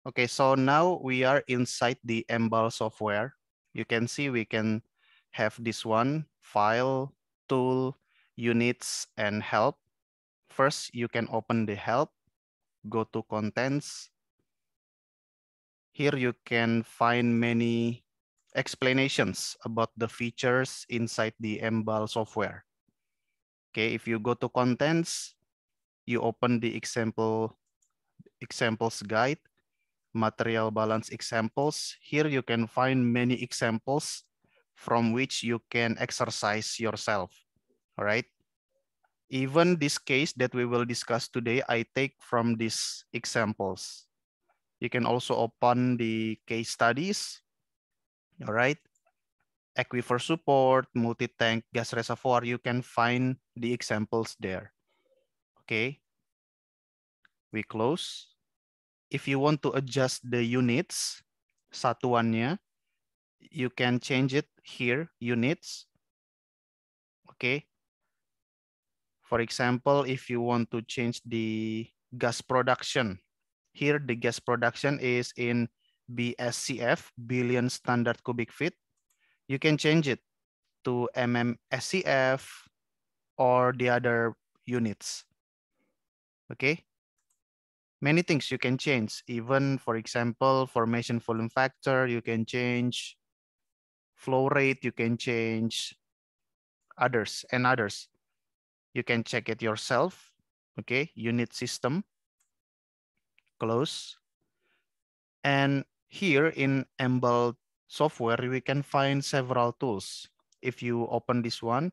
Okay, so now we are inside the Embal software. You can see we can have this one, file, tool, units, and help. First, you can open the help, go to contents. Here you can find many explanations about the features inside the Embal software. Okay, if you go to contents, you open the example examples guide material balance examples. Here you can find many examples from which you can exercise yourself, all right? Even this case that we will discuss today, I take from these examples. You can also open the case studies, all right? Aquifer support, multi-tank gas reservoir, you can find the examples there. Okay, we close if you want to adjust the units, satuannya, you can change it here, units. Okay. For example, if you want to change the gas production, here the gas production is in BSCF, billion standard cubic feet. You can change it to MMSCF or the other units. Okay many things you can change. Even, for example, formation volume factor, you can change flow rate, you can change others and others. You can check it yourself. Okay, unit system, close. And here in Emble software, we can find several tools. If you open this one,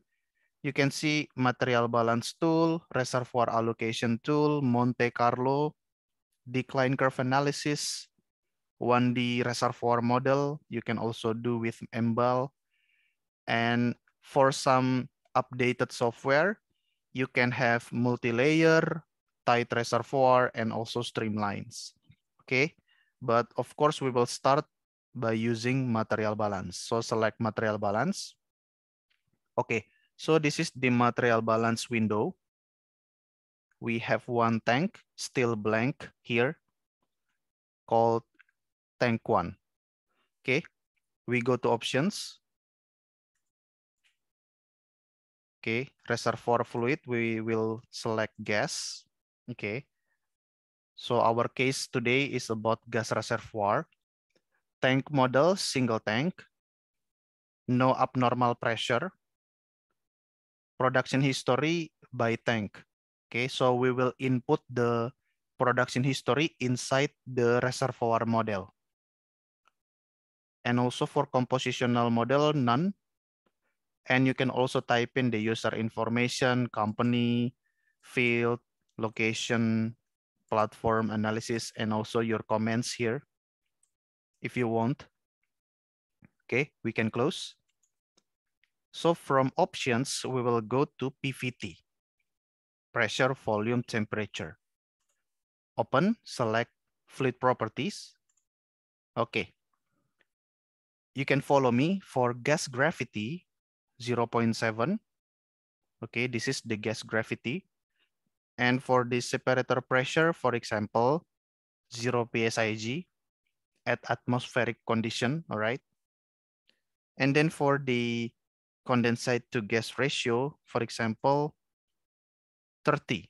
you can see material balance tool, reservoir allocation tool, Monte Carlo, decline curve analysis, 1D reservoir model, you can also do with MBAL. And for some updated software, you can have multi-layer, tight reservoir, and also streamlines, okay? But of course, we will start by using material balance. So select material balance. Okay, so this is the material balance window we have one tank still blank here called tank one. Okay, we go to options. Okay, reservoir fluid, we will select gas. Okay, so our case today is about gas reservoir. Tank model, single tank. No abnormal pressure. Production history by tank. Okay, so we will input the production history inside the reservoir model. And also for compositional model, none. And you can also type in the user information, company, field, location, platform analysis, and also your comments here if you want. Okay, we can close. So from options, we will go to PVT pressure, volume, temperature. Open, select fluid properties. Okay. You can follow me for gas gravity 0.7. Okay, this is the gas gravity. And for the separator pressure, for example, 0 psig at atmospheric condition, all right? And then for the condensate to gas ratio, for example, 30.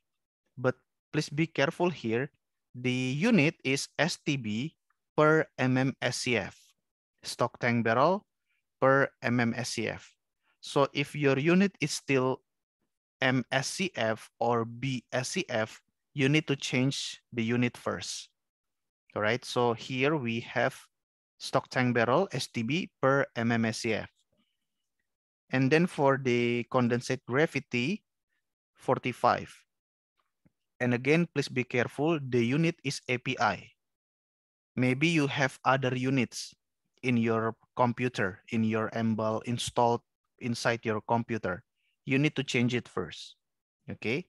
But please be careful here. The unit is STB per MMSCF, stock tank barrel per MMSCF. So if your unit is still MSCF or BSCF, you need to change the unit first. All right, so here we have stock tank barrel STB per MMSCF. And then for the condensate gravity, 45. And again, please be careful. The unit is API. Maybe you have other units in your computer, in your embal installed inside your computer. You need to change it first, okay?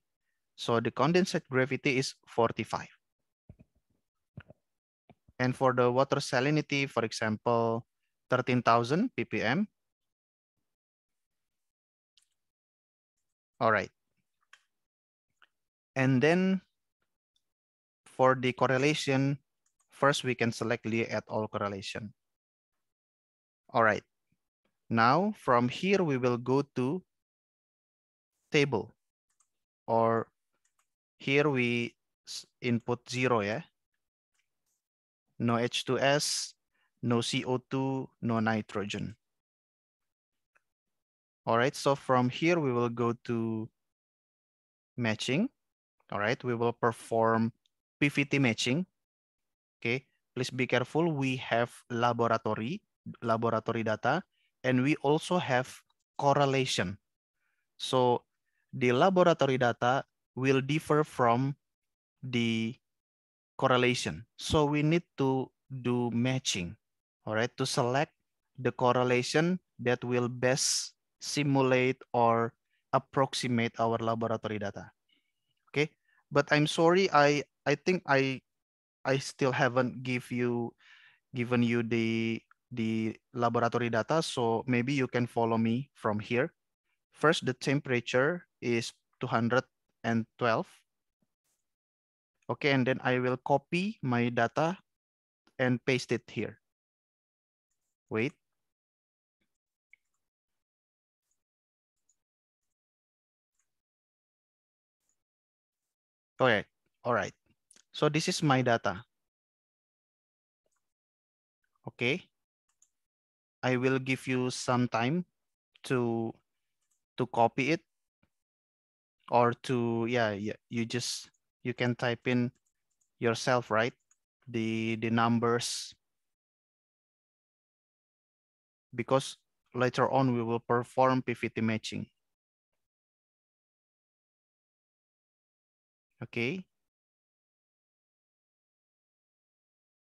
So the condensate gravity is 45. And for the water salinity, for example, 13,000 ppm. All right. And then for the correlation, first we can select Li et al. correlation. All right. Now from here, we will go to table or here we input zero, yeah? No H2S, no CO2, no nitrogen. All right, so from here, we will go to matching. All right, we will perform PVT matching. Okay, please be careful. We have laboratory, laboratory data, and we also have correlation. So the laboratory data will differ from the correlation. So we need to do matching, all right, to select the correlation that will best simulate or approximate our laboratory data but i'm sorry i i think i i still haven't give you given you the the laboratory data so maybe you can follow me from here first the temperature is 212 okay and then i will copy my data and paste it here wait Okay, all right. So this is my data. Okay. I will give you some time to to copy it or to yeah, yeah you just you can type in yourself right the the numbers because later on we will perform PVT matching Oke.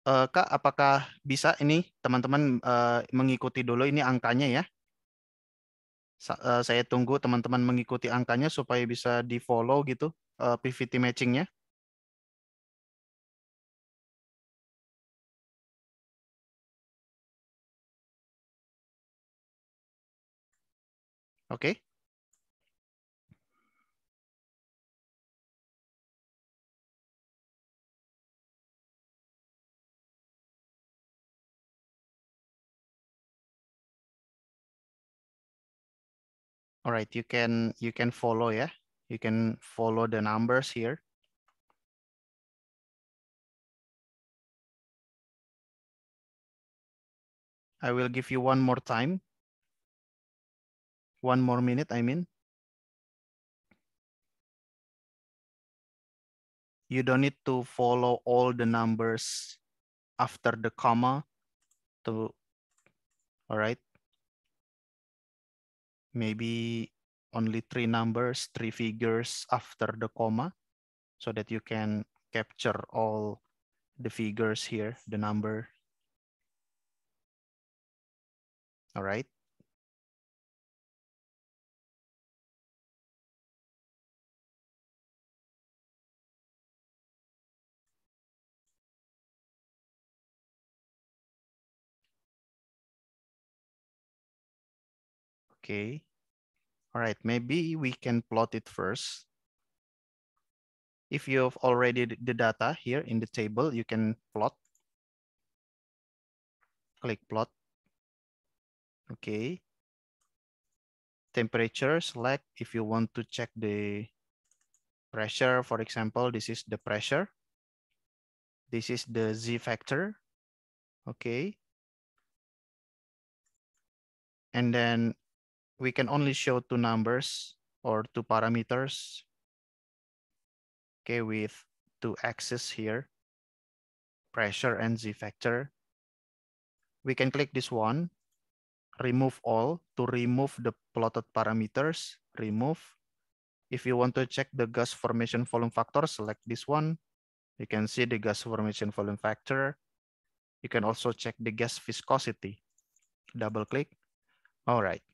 Uh, Kak, apakah bisa ini teman-teman uh, mengikuti dulu ini angkanya ya? Sa uh, saya tunggu teman-teman mengikuti angkanya supaya bisa di-follow gitu uh, PVT matchingnya. Oke. Okay. All right, you can you can follow, yeah. You can follow the numbers here. I will give you one more time. One more minute, I mean. You don't need to follow all the numbers after the comma to, all right? maybe only three numbers, three figures after the comma so that you can capture all the figures here, the number. All right. Okay. All right, maybe we can plot it first. If you have already the data here in the table, you can plot. Click plot. Okay. Temperature, select if you want to check the pressure. For example, this is the pressure. This is the Z factor. Okay. And then we can only show two numbers or two parameters. Okay, with two axes here, pressure and Z factor. We can click this one, remove all to remove the plotted parameters, remove. If you want to check the gas formation volume factor, select this one. You can see the gas formation volume factor. You can also check the gas viscosity. Double click. All right.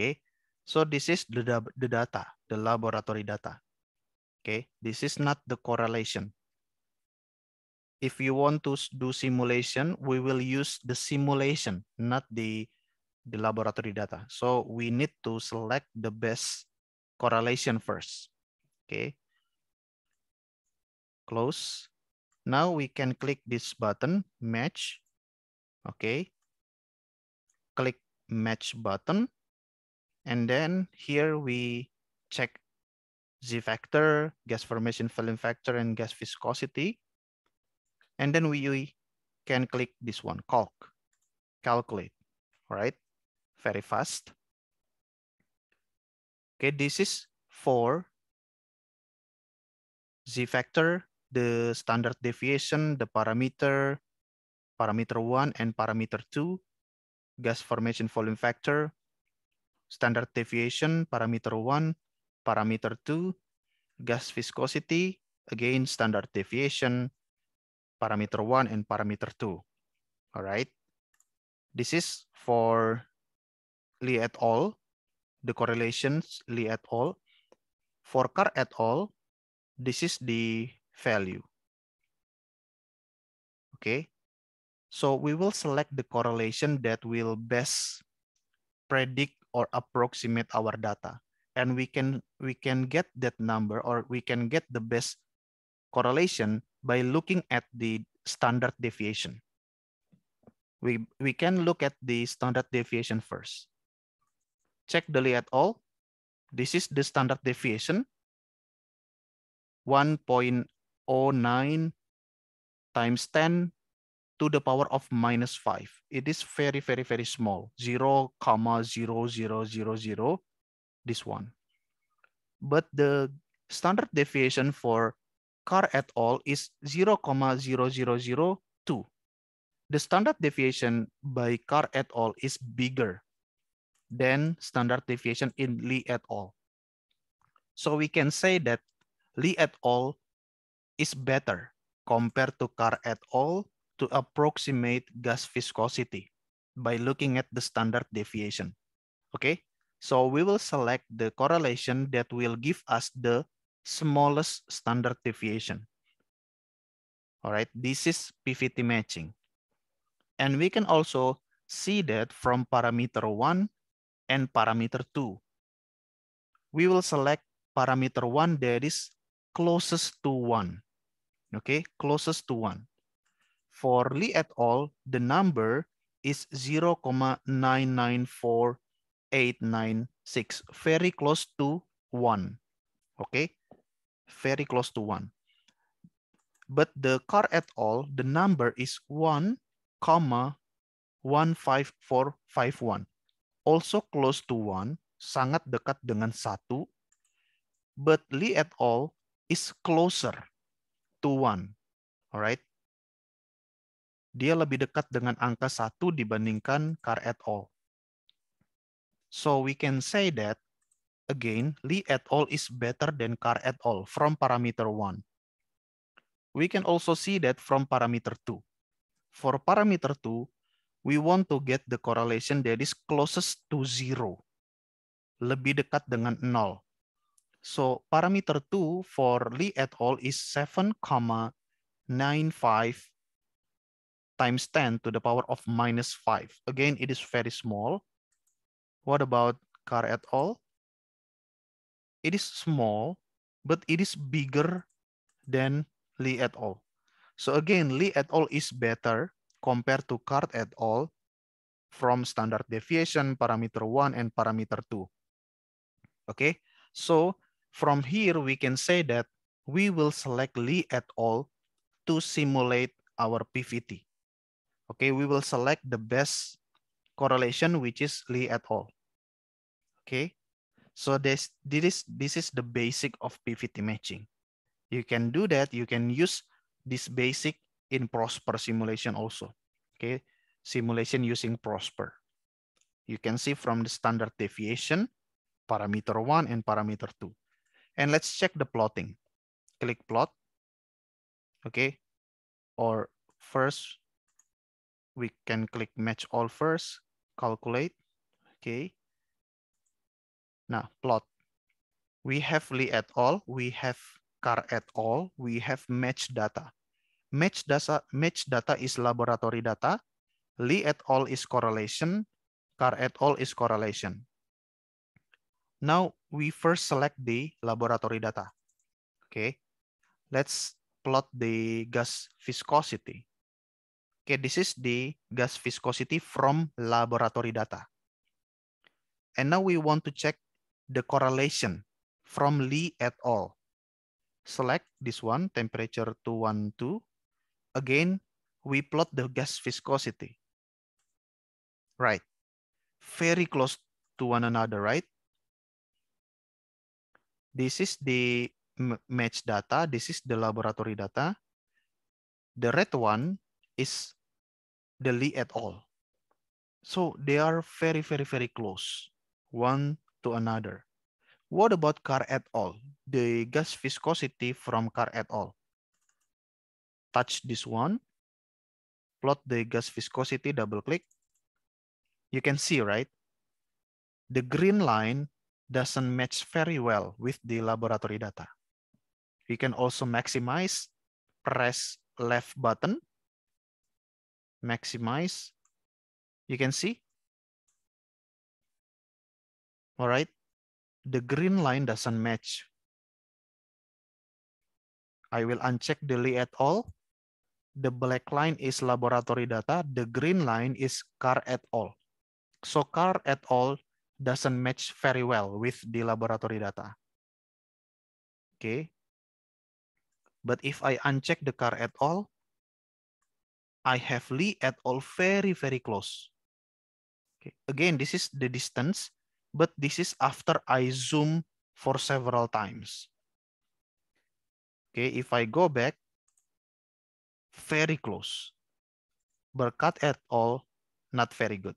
Okay, so this is the, the data, the laboratory data. Okay, this is not the correlation. If you want to do simulation, we will use the simulation, not the, the laboratory data. So we need to select the best correlation first. Okay, close. Now we can click this button, match. Okay, click match button. And then here we check Z factor, gas formation volume factor, and gas viscosity. And then we can click this one, calc, calculate, all right? Very fast. Okay, this is for Z factor, the standard deviation, the parameter, parameter one and parameter two, gas formation volume factor, standard deviation, parameter one, parameter two, gas viscosity, again, standard deviation, parameter one and parameter two, all right? This is for Lee et al., the correlations Lee et al. For Car et al., this is the value. Okay, so we will select the correlation that will best predict or approximate our data and we can we can get that number or we can get the best correlation by looking at the standard deviation we we can look at the standard deviation first check the layout. All, this is the standard deviation 1.09 times 10 to the power of minus 5. It is very, very, very small, 0, comma 0, 0, 0, 0, this one. But the standard deviation for car et al. is 0, comma 0, 2. The standard deviation by car et al. is bigger than standard deviation in Li et al. So we can say that Li et al. is better compared to car et al to approximate gas viscosity by looking at the standard deviation. Okay, so we will select the correlation that will give us the smallest standard deviation. All right, this is PVT matching. And we can also see that from parameter 1 and parameter 2. We will select parameter 1 that is closest to 1. Okay, closest to 1. For Li et al., the number is 0.994896, very close to 1. Okay, very close to 1. But the car et al., the number is 1, comma 15451. Also close to 1, sangat dekat dengan 1. But Li et al. is closer to 1. All right. dia lebih dekat dengan angka 1 dibandingkan car at all. So we can say that, again, Lee at all is better than car at all from parameter one. We can also see that from parameter two. For parameter two, we want to get the correlation that is closest to zero, lebih dekat dengan nol. So parameter two for Lee at all is 7,95. times 10 to the power of minus 5. Again, it is very small. What about car at all? It is small, but it is bigger than Lee et al. So again, Lee et al is better compared to car et al from standard deviation, parameter 1, and parameter 2. Okay, so from here, we can say that we will select Lee et al to simulate our PVT. Okay, we will select the best correlation, which is Lee et al. Okay, so this, this, is, this is the basic of PVT matching. You can do that. You can use this basic in PROSPER simulation also. Okay, simulation using PROSPER. You can see from the standard deviation, parameter 1 and parameter 2. And let's check the plotting. Click plot. Okay, or first we can click match all first, calculate, okay. Now plot, we have Lee et al, we have Car et al, we have match data. Match data, match data is laboratory data, Lee et al is correlation, Car et al is correlation. Now we first select the laboratory data. Okay, let's plot the gas viscosity. Okay, this is the gas viscosity from laboratory data. And now we want to check the correlation from Lee et al. Select this one, temperature 212. Again, we plot the gas viscosity. Right. Very close to one another, right? This is the match data. This is the laboratory data. The red one is the Lee et al. So they are very, very, very close one to another. What about car at all? The gas viscosity from car at all. Touch this one. Plot the gas viscosity, double click. You can see, right? The green line doesn't match very well with the laboratory data. We can also maximize, press left button maximize. You can see. All right. The green line doesn't match. I will uncheck delete at all. The black line is laboratory data. The green line is car at all. So car at all doesn't match very well with the laboratory data. Okay. But if I uncheck the car at all, I have Lee at all very, very close. Okay. Again, this is the distance, but this is after I zoom for several times. Okay, if I go back, very close. Berkat at all not very good.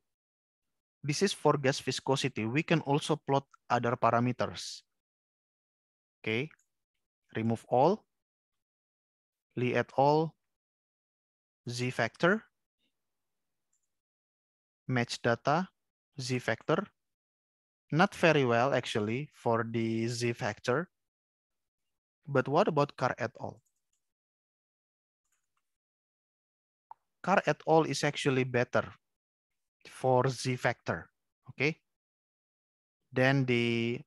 This is for gas viscosity. We can also plot other parameters. Okay, remove all, Lee et al., z factor, match data, z factor. Not very well actually for the z factor. But what about car at all? Car at all is actually better for z factor, okay? Then the,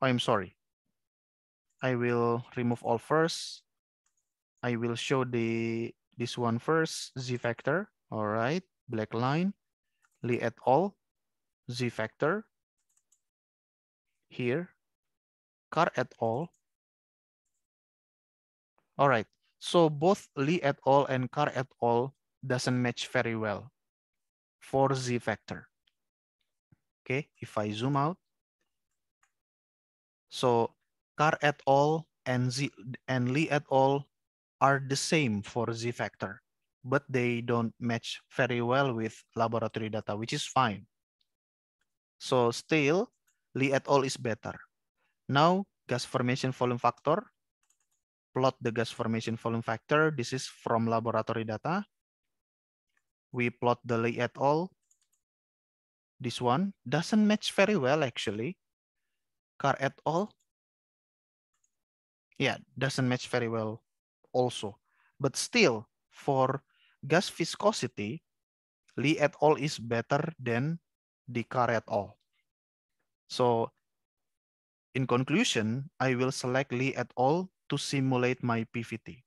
oh, I'm sorry. I will remove all first. I will show the This one first, Z factor, all right, black line, Li et al, Z factor, Here, car et al. All right, so both Li et al and car et al doesn't match very well for Z factor. Okay, if I zoom out. So car et al and Z and Li et al are the same for Z factor, but they don't match very well with laboratory data, which is fine. So still, Li et al. is better. Now, gas formation volume factor. Plot the gas formation volume factor. This is from laboratory data. We plot the Li et al. This one doesn't match very well, actually. Car et al. Yeah, doesn't match very well also. But still, for gas viscosity, Li et al. is better than Descartes et al. So in conclusion, I will select Li et al. to simulate my PVT.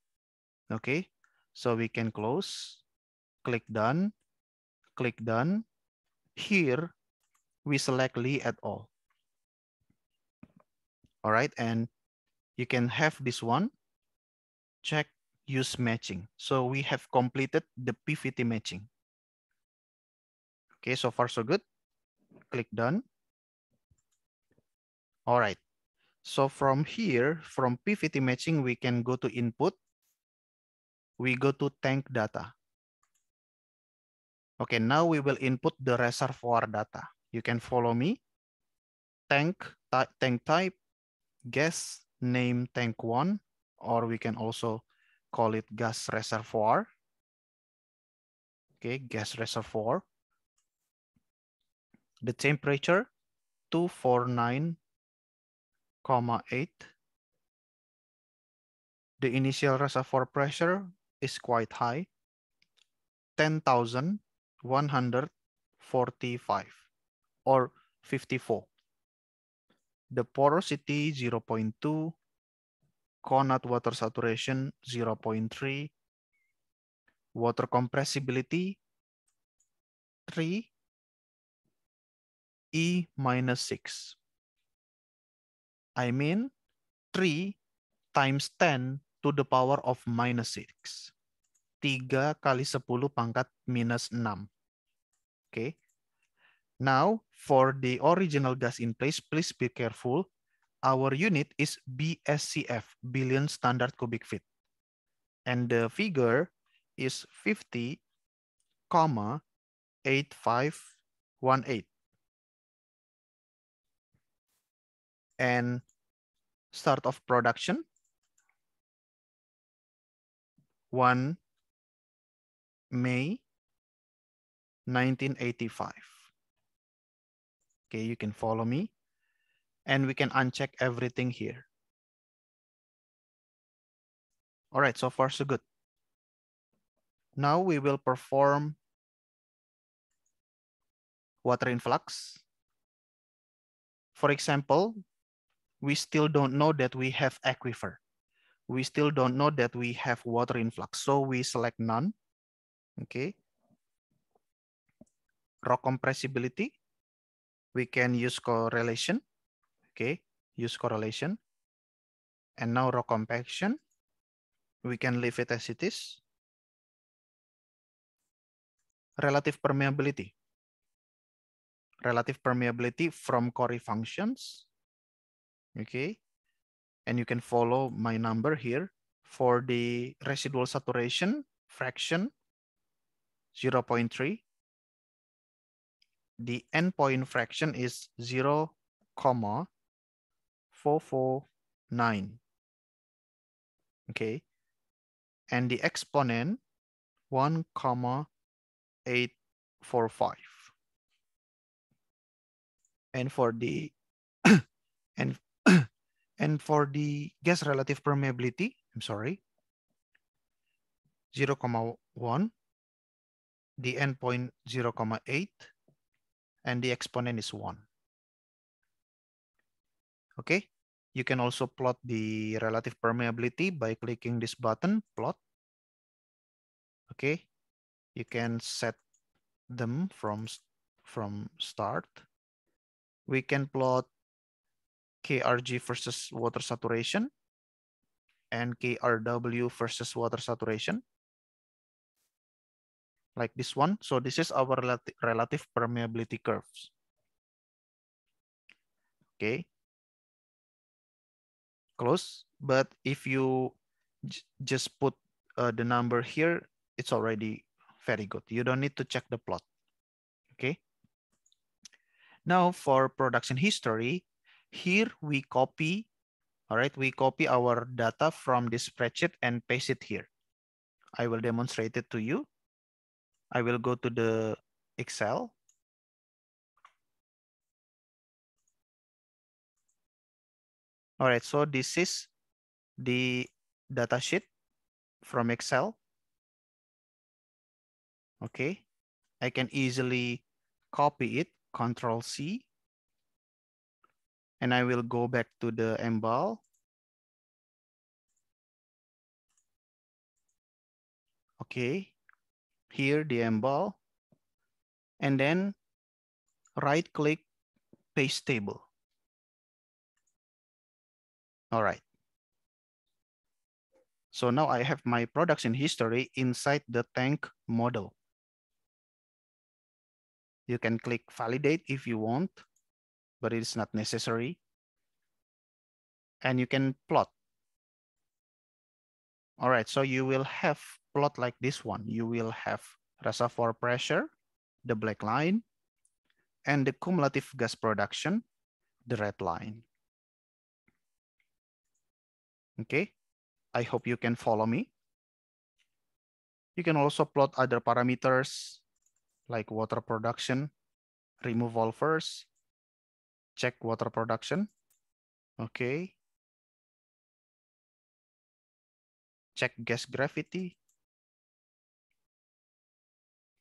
Okay, so we can close, click done, click done. Here, we select Li et al. All right, and you can have this one check use matching. So we have completed the PVT matching. Okay, so far so good. Click done. All right. So from here, from PVT matching, we can go to input. We go to tank data. Okay, now we will input the reservoir data. You can follow me. Tank, tank type, gas, name tank one, or we can also call it gas reservoir. Okay, gas reservoir. The temperature 249,8. The initial reservoir pressure is quite high, 10,145 or 54. The porosity 0.2, Conat water saturation 0.3, water compressibility 3, E minus 6. I mean 3 times 10 to the power of minus 6. 3 kali 10 pangkat minus 6. Okay. Now, for the original gas in place, please be careful. our unit is BSCF, billion standard cubic feet. And the figure is 50, comma 8518. And start of production, 1 May 1985. Okay, you can follow me and we can uncheck everything here. All right, so far so good. Now we will perform water influx. For example, we still don't know that we have aquifer. We still don't know that we have water influx. So we select none, okay? Rock compressibility, we can use correlation. Okay, use correlation. And now rock compaction, we can leave it as it is. Relative permeability. Relative permeability from Cori functions. Okay, and you can follow my number here for the residual saturation fraction 0 0.3 the endpoint fraction is 0 comma 449. Okay. And the exponent 1 comma 845. And for the and and for the gas relative permeability, I'm sorry, 0 comma 1, the endpoint 0 comma 8, and the exponent is 1. Okay, you can also plot the relative permeability by clicking this button, plot. Okay, you can set them from, from start. We can plot KRG versus water saturation and KRW versus water saturation like this one. So this is our relative permeability curves. Okay, close. But if you just put uh, the number here, it's already very good. You don't need to check the plot, okay? Now for production history, here we copy, all right, we copy our data from this spreadsheet and paste it here. I will demonstrate it to you. I will go to the Excel All right, so this is the data sheet from Excel. Okay, I can easily copy it, Control C, and I will go back to the MBAL. Okay, here the MBAL, and then right click paste table. All right. So now I have my products in history inside the tank model. You can click validate if you want, but it's not necessary. And you can plot. All right, so you will have plot like this one. You will have reservoir pressure, the black line, and the cumulative gas production, the red line. Okay, I hope you can follow me. You can also plot other parameters like water production, removal first, check water production. Okay. Check gas gravity.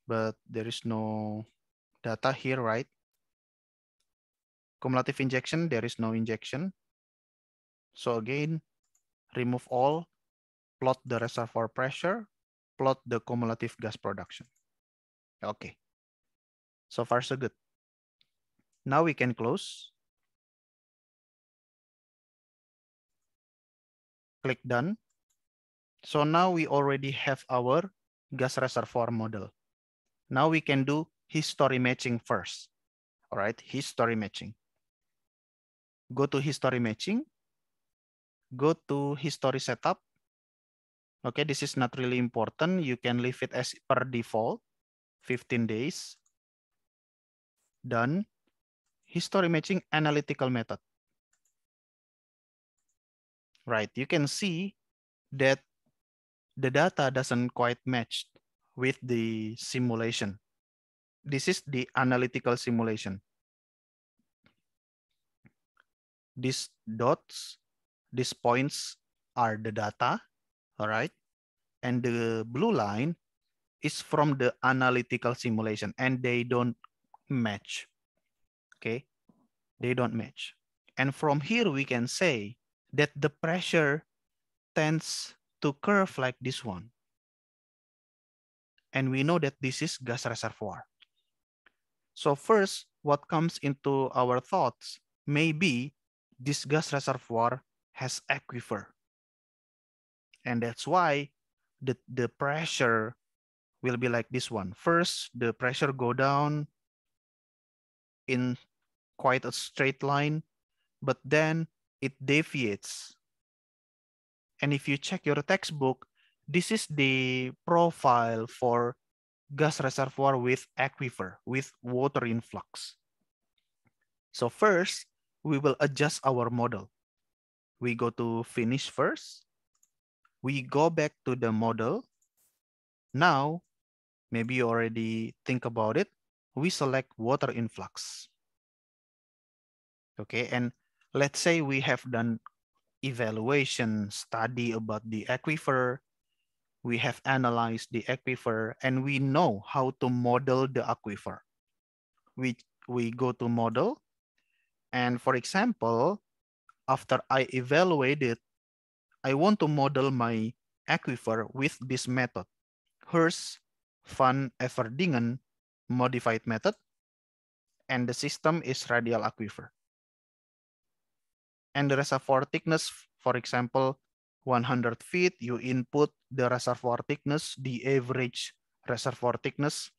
But there is no data here, right? Cumulative injection, there is no injection. So again, remove all, plot the reservoir pressure, plot the cumulative gas production. Okay. So far, so good. Now we can close. Click done. So now we already have our gas reservoir model. Now we can do history matching first. All right, history matching. Go to history matching. go to history setup. Okay, this is not really important. You can leave it as per default, 15 days. Done. History matching analytical method. Right, you can see that the data doesn't quite match with the simulation. This is the analytical simulation. These dots These points are the data, all right? And the blue line is from the analytical simulation and they don't match, okay? They don't match. And from here, we can say that the pressure tends to curve like this one. And we know that this is gas reservoir. So first, what comes into our thoughts may be this gas reservoir has aquifer. And that's why the, the pressure will be like this one. First, the pressure go down in quite a straight line, but then it deviates. And if you check your textbook, this is the profile for gas reservoir with aquifer, with water influx. So first, we will adjust our model we go to finish first. We go back to the model. Now, maybe you already think about it. We select water influx. Okay, and let's say we have done evaluation study about the aquifer. We have analyzed the aquifer and we know how to model the aquifer. We, we go to model and for example, after I evaluate it, I want to model my aquifer with this method, Hirsch van Everdingen modified method, and the system is radial aquifer. And the reservoir thickness, for example, 100 feet, you input the reservoir thickness, the average reservoir thickness,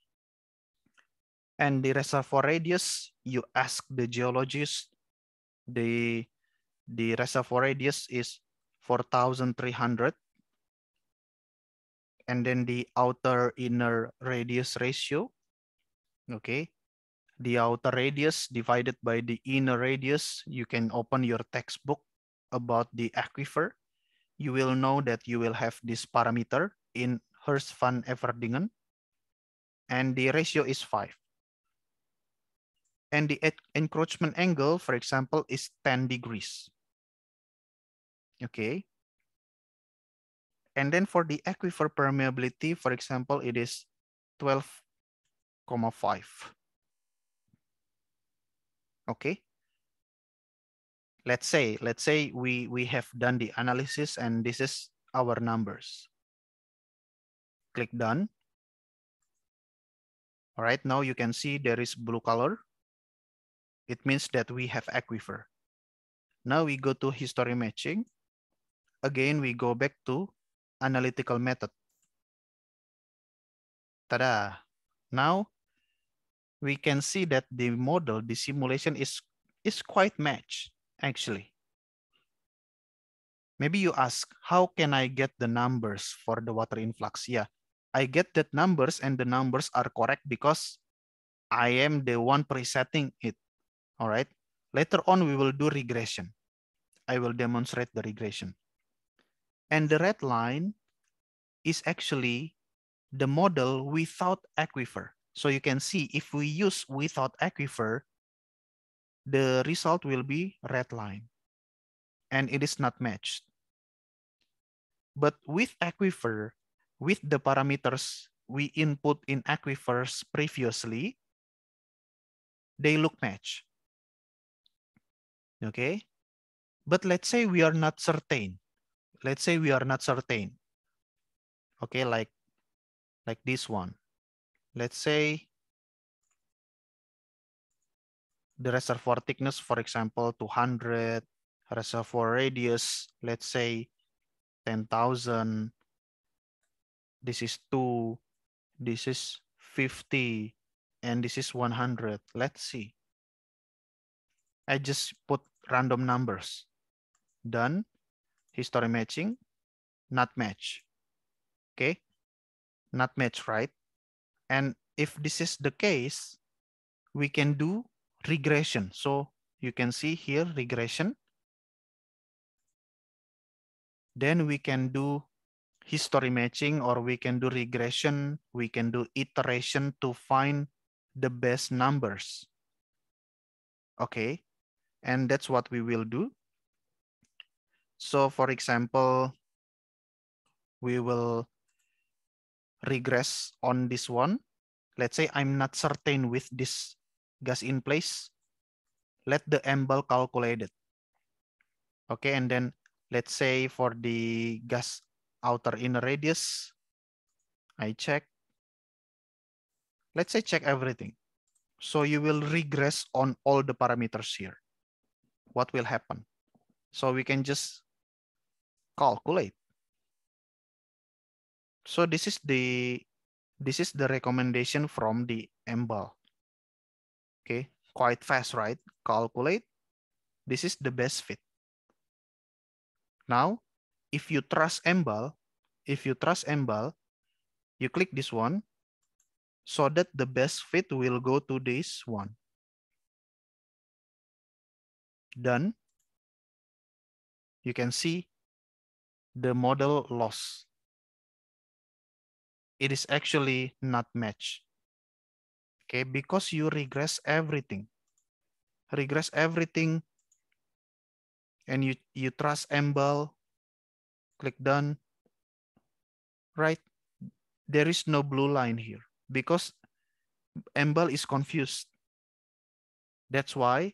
and the reservoir radius, you ask the geologist, the the reservoir radius is 4,300. And then the outer inner radius ratio, okay? The outer radius divided by the inner radius, you can open your textbook about the aquifer. You will know that you will have this parameter in Hurst van Everdingen. And the ratio is 5 and the encroachment angle, for example, is 10 degrees. Okay. And then for the aquifer permeability, for example, it is 12,5. Okay. Let's say, let's say we, we have done the analysis and this is our numbers. Click done. All right, now you can see there is blue color. It means that we have aquifer. Now we go to history matching again, we go back to analytical method. Tada! Now, we can see that the model, the simulation is, is quite matched, actually. Maybe you ask, how can I get the numbers for the water influx? Yeah, I get that numbers and the numbers are correct because I am the one presetting it, all right? Later on, we will do regression. I will demonstrate the regression. And the red line is actually the model without aquifer. So you can see if we use without aquifer, the result will be red line and it is not matched. But with aquifer, with the parameters we input in aquifers previously, they look matched. Okay? But let's say we are not certain let's say we are not certain. Okay, like, like this one. Let's say the reservoir thickness, for example, 200, reservoir radius, let's say 10,000. This is two, this is 50, and this is 100. Let's see. I just put random numbers. Done history matching, not match. Okay, not match, right? And if this is the case, we can do regression. So you can see here regression. Then we can do history matching or we can do regression. We can do iteration to find the best numbers. Okay, and that's what we will do. So for example, we will regress on this one. Let's say I'm not certain with this gas in place. Let the calculate it. Okay, and then let's say for the gas outer inner radius, I check. Let's say check everything. So you will regress on all the parameters here. What will happen? So we can just calculate. So this is the this is the recommendation from the EMBAL. Okay, quite fast, right? Calculate. This is the best fit. Now, if you trust EMBAL, if you trust EMBAL, you click this one so that the best fit will go to this one. Done. You can see the model loss. It is actually not matched. Okay, because you regress everything. Regress everything and you, you trust Embal, click done, right? There is no blue line here because Embal is confused. That's why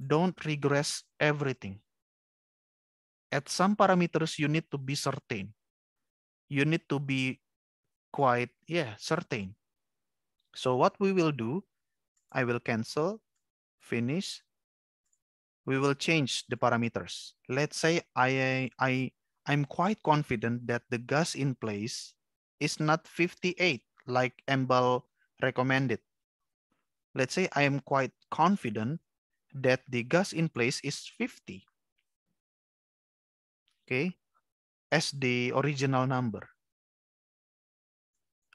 don't regress everything at some parameters you need to be certain you need to be quite yeah certain so what we will do i will cancel finish we will change the parameters let's say i i i'm quite confident that the gas in place is not 58 like embal recommended let's say i am quite confident that the gas in place is 50 okay, as the original number.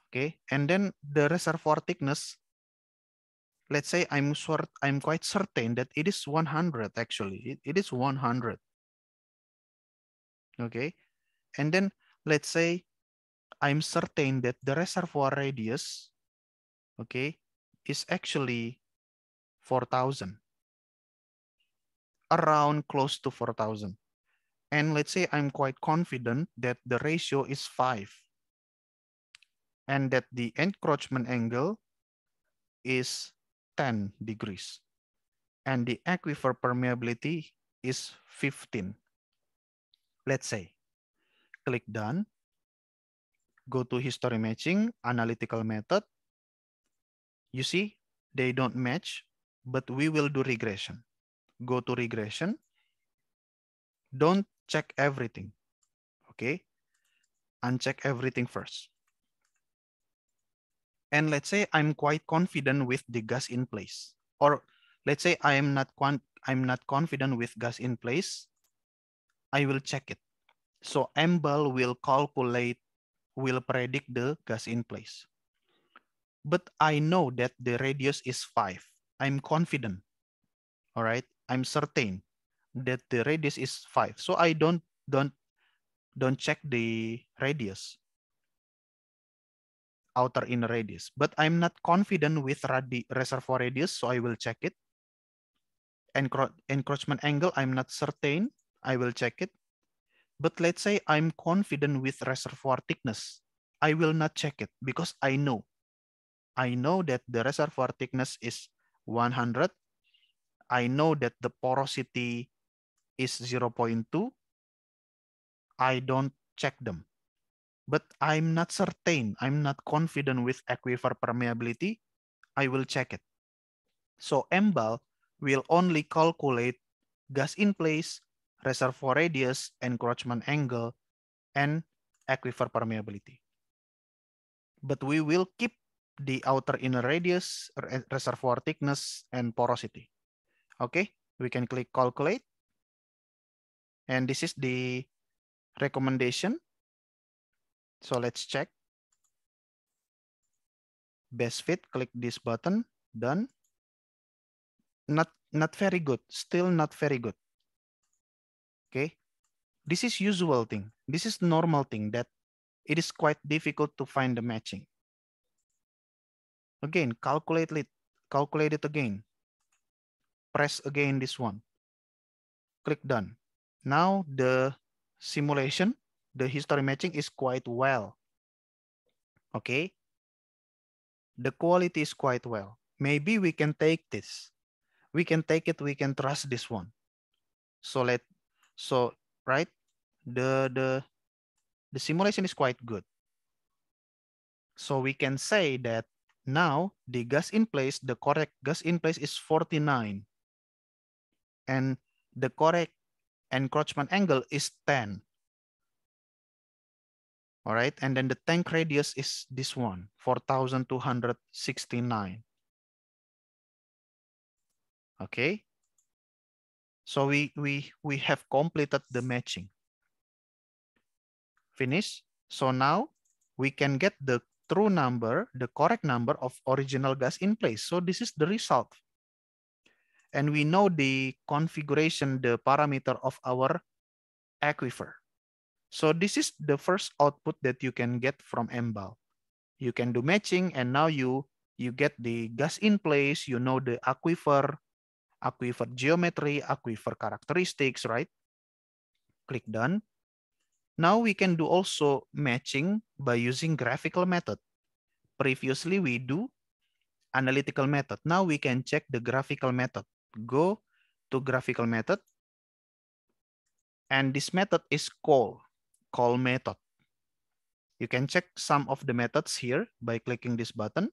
Okay, and then the reservoir thickness, let's say I'm, sort, I'm quite certain that it is 100 actually, it, it is 100. Okay, and then let's say I'm certain that the reservoir radius, okay, is actually 4,000, around close to 4,000. And let's say I'm quite confident that the ratio is 5 and that the encroachment angle is 10 degrees and the aquifer permeability is 15. Let's say, click done, go to history matching, analytical method. You see, they don't match, but we will do regression. Go to regression. Don't check everything. Okay, uncheck everything first. And let's say I'm quite confident with the gas in place, or let's say I am not I'm not confident with gas in place. I will check it. So Emble will calculate, will predict the gas in place. But I know that the radius is five. I'm confident. All right, I'm certain that the radius is five. So I don't don't don't check the radius, outer inner radius. But I'm not confident with radi reservoir radius, so I will check it. Encro encroachment angle, I'm not certain. I will check it. But let's say I'm confident with reservoir thickness. I will not check it because I know. I know that the reservoir thickness is 100. I know that the porosity is 0.2, I don't check them. But I'm not certain, I'm not confident with aquifer permeability, I will check it. So MBAL will only calculate gas in place, reservoir radius, encroachment angle, and aquifer permeability. But we will keep the outer inner radius, reservoir thickness, and porosity. Okay, we can click calculate. And this is the recommendation. So let's check. Best fit, click this button, done. Not, not very good, still not very good. Okay, this is usual thing. This is normal thing that it is quite difficult to find the matching. Again, calculate it, calculate it again. Press again this one. Click done. Now the simulation, the history matching is quite well. Okay. The quality is quite well. Maybe we can take this. We can take it, we can trust this one. So let so right the the the simulation is quite good. So we can say that now the gas in place, the correct gas in place is 49. And the correct encroachment angle is 10. All right, and then the tank radius is this one, 4,269. Okay, so we, we, we have completed the matching. Finish. So now we can get the true number, the correct number of original gas in place. So this is the result and we know the configuration, the parameter of our aquifer. So this is the first output that you can get from MBAL. You can do matching and now you, you get the gas in place, you know the aquifer, aquifer geometry, aquifer characteristics, right? Click done. Now we can do also matching by using graphical method. Previously we do analytical method. Now we can check the graphical method go to graphical method. And this method is call, call method. You can check some of the methods here by clicking this button.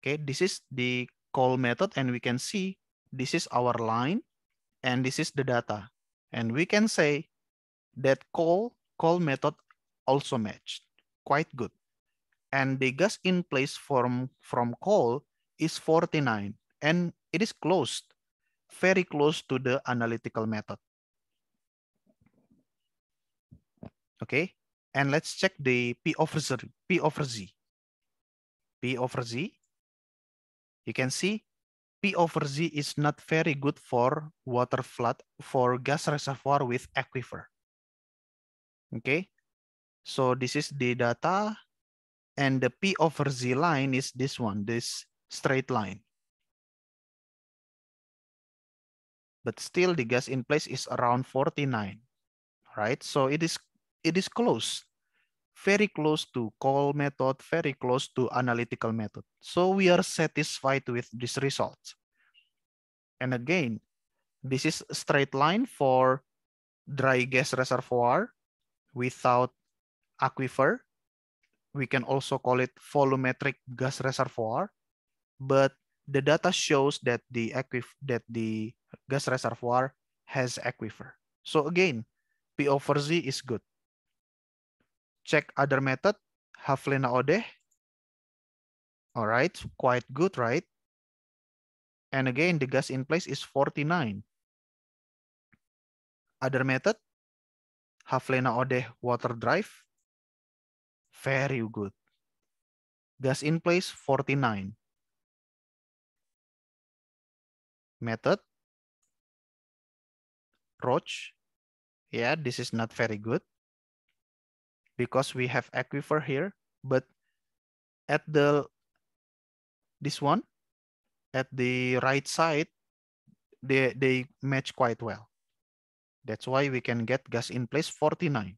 Okay, this is the call method and we can see this is our line and this is the data. And we can say that call, call method also matched, quite good. And the gas in place from, from call is 49 and it is closed, very close to the analytical method. Okay, and let's check the P over Z. P over Z. P over Z. You can see P over Z is not very good for water flood for gas reservoir with aquifer. Okay, so this is the data and the P over Z line is this one, this straight line. but still the gas in place is around 49, right? So it is, it is close, very close to call method, very close to analytical method. So we are satisfied with this result. And again, this is straight line for dry gas reservoir without aquifer. We can also call it volumetric gas reservoir, but the data shows that the aquif that the gas reservoir has aquifer. So again, P over Z is good. Check other method, Havlena Odeh. All right, quite good, right? And again, the gas in place is 49. Other method, Havlena Odeh water drive. Very good. Gas in place 49. method. Roach. Yeah, this is not very good because we have aquifer here, but at the this one at the right side they they match quite well. That's why we can get gas in place 49.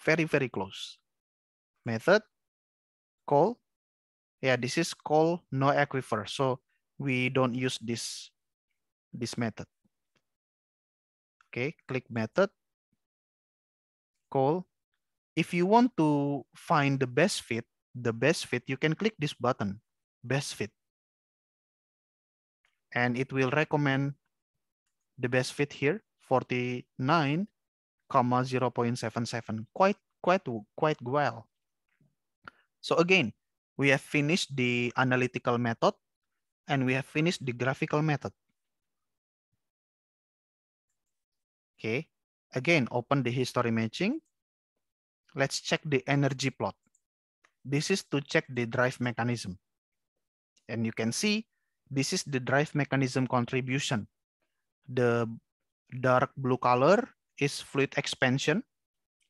Very, very close. Method, coal. Yeah, this is coal, no aquifer. So we don't use this this method. Okay, click method, call. If you want to find the best fit, the best fit, you can click this button, best fit. And it will recommend the best fit here, 49 comma 0.77, quite, quite, quite well. So again, we have finished the analytical method and we have finished the graphical method. Okay, again, open the history matching. Let's check the energy plot. This is to check the drive mechanism. And you can see this is the drive mechanism contribution. The dark blue color is fluid expansion.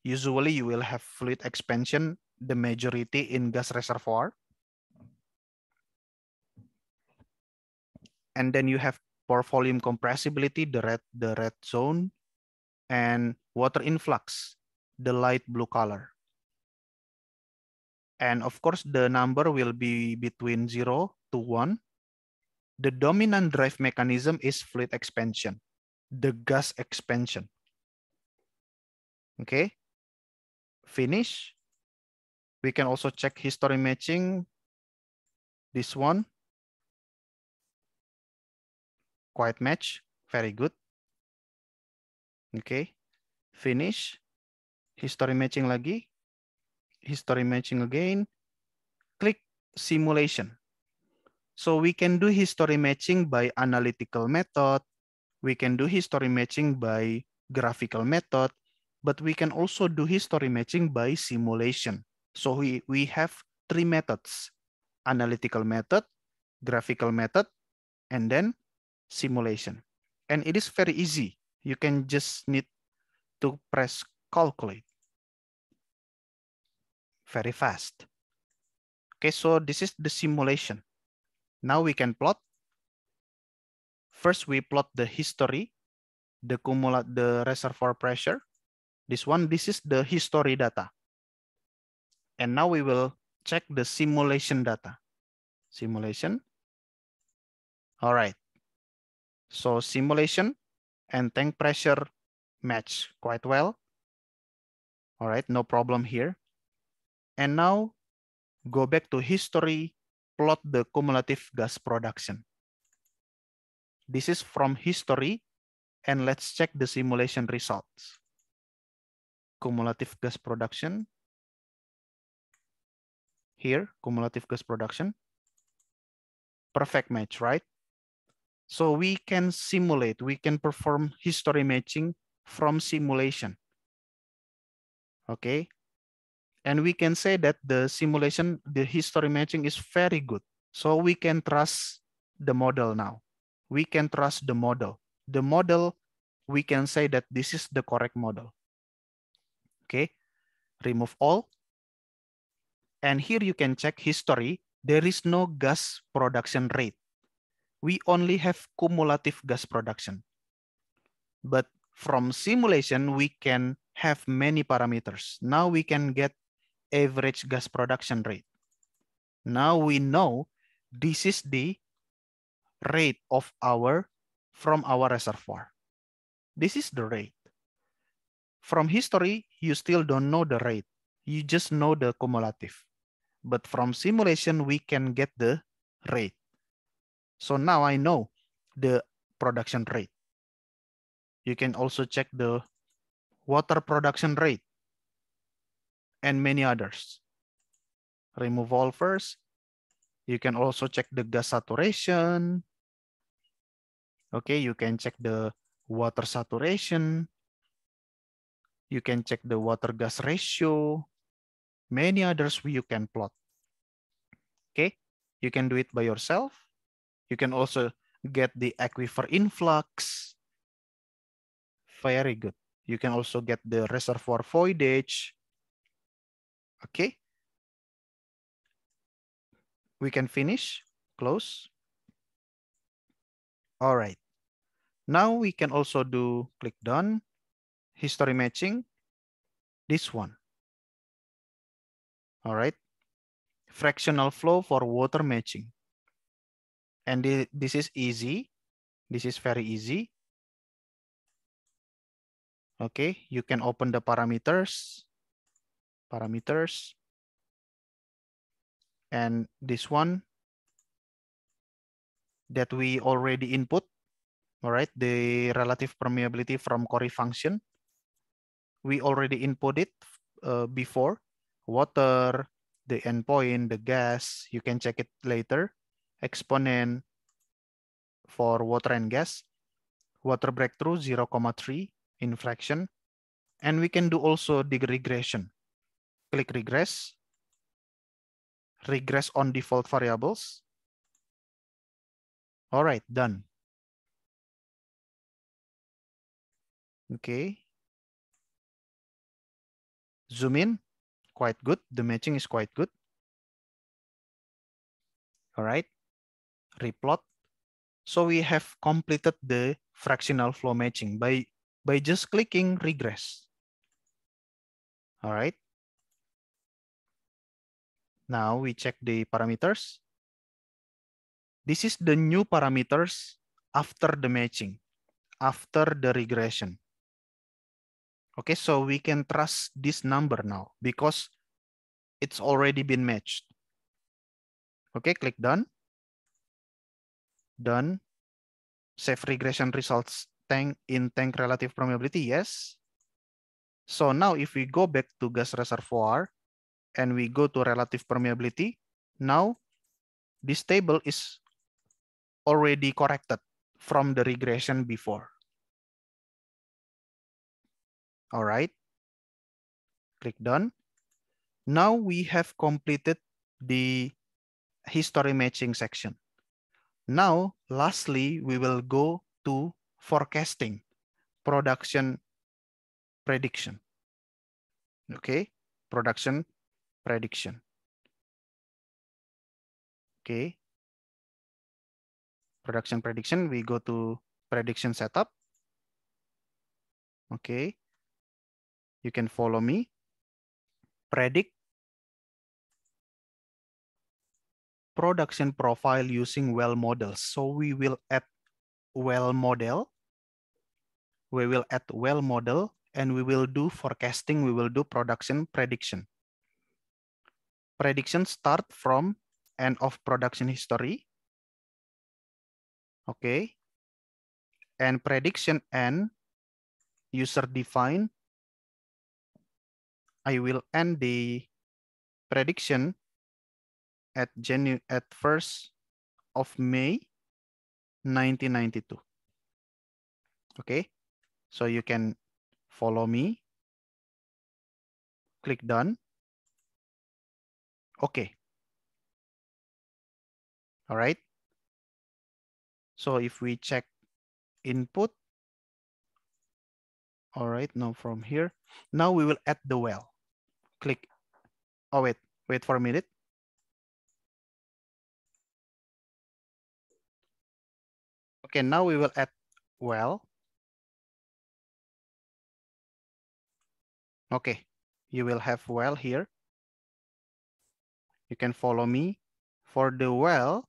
Usually you will have fluid expansion, the majority in gas reservoir. And then you have pore volume compressibility, the red, the red zone, and water influx, the light blue color. And of course, the number will be between 0 to 1. The dominant drive mechanism is fluid expansion, the gas expansion. Okay, finish. We can also check history matching. This one, quite match, very good. Okay. Finish. History matching lagi. History matching again. Click simulation. So we can do history matching by analytical method. We can do history matching by graphical method, but we can also do history matching by simulation. So we, we have three methods, analytical method, graphical method, and then simulation. And it is very easy you can just need to press calculate very fast. Okay, so this is the simulation. Now we can plot. First, we plot the history, the cumula, the reservoir pressure. This one, this is the history data. And now we will check the simulation data. Simulation. All right. So simulation, and tank pressure match quite well. All right, no problem here. And now go back to history, plot the cumulative gas production. This is from history, and let's check the simulation results. Cumulative gas production. Here, cumulative gas production. Perfect match, right? So we can simulate, we can perform history matching from simulation. Okay. And we can say that the simulation, the history matching is very good. So we can trust the model now. We can trust the model. The model, we can say that this is the correct model. Okay. Remove all. And here you can check history. There is no gas production rate we only have cumulative gas production. But from simulation, we can have many parameters. Now we can get average gas production rate. Now we know this is the rate of our from our reservoir. This is the rate. From history, you still don't know the rate. You just know the cumulative. But from simulation, we can get the rate. So now I know the production rate. You can also check the water production rate and many others. Remove all first. You can also check the gas saturation. Okay, you can check the water saturation. You can check the water gas ratio. Many others you can plot. Okay, you can do it by yourself you can also get the aquifer influx. Very good. You can also get the reservoir voidage. Okay. We can finish, close. All right. Now we can also do click done, history matching, this one. All right. Fractional flow for water matching. And th this is easy. This is very easy. Okay, you can open the parameters, parameters. And this one that we already input, all right, the relative permeability from Cori function. We already input it uh, before, water, the endpoint, the gas, you can check it later exponent for water and gas, water breakthrough zero point three 0,3 in fraction, and we can do also the regression. Click regress, regress on default variables. All right, done. Okay. Zoom in, quite good. The matching is quite good. All right. replot. So we have completed the fractional flow matching by, by just clicking regress. All right. Now we check the parameters. This is the new parameters after the matching, after the regression. Okay, so we can trust this number now because it's already been matched. Okay, click done. done. Safe regression results tank in tank relative permeability, yes. So now if we go back to gas reservoir and we go to relative permeability, now this table is already corrected from the regression before. All right, click done. Now we have completed the history matching section. Now, lastly, we will go to forecasting, production prediction. Okay, production prediction. Okay, production prediction, we go to prediction setup. Okay, you can follow me. Predict production profile using well models. So we will add well model. We will add well model and we will do forecasting. We will do production prediction. Prediction start from end of production history. Okay. And prediction end user define. I will end the prediction at Genu at first of May 1992. Okay, so you can follow me. Click done. Okay. All right. So if we check input, all right, now from here, now we will add the well. Click, oh wait, wait for a minute. Okay, now we will add well. Okay, you will have well here. You can follow me. For the well,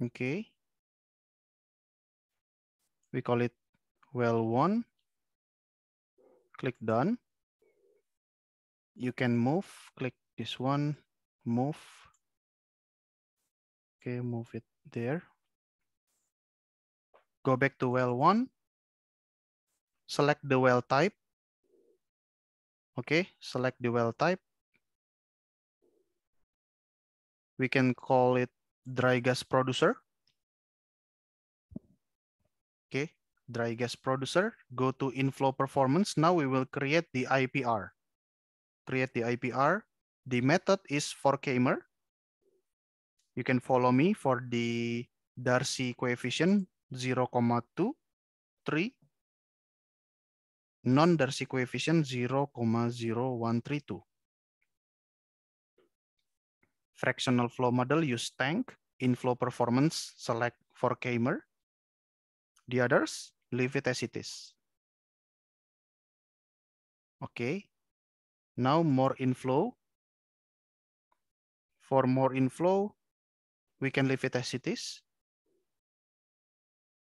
okay, we call it well one. Click done. You can move, click this one, move. Okay, move it there. Go back to well one. Select the well type. Okay, select the well type. We can call it dry gas producer. Okay, dry gas producer. Go to inflow performance. Now we will create the IPR. Create the IPR The method is for Kamer. You can follow me for the Darcy coefficient 0,23. Non-Darcy coefficient 0,0132. Fractional flow model use tank. Inflow performance select for Kamer. The others, leave it as it is. Okay. Now more inflow For more inflow, we can leave it as it is.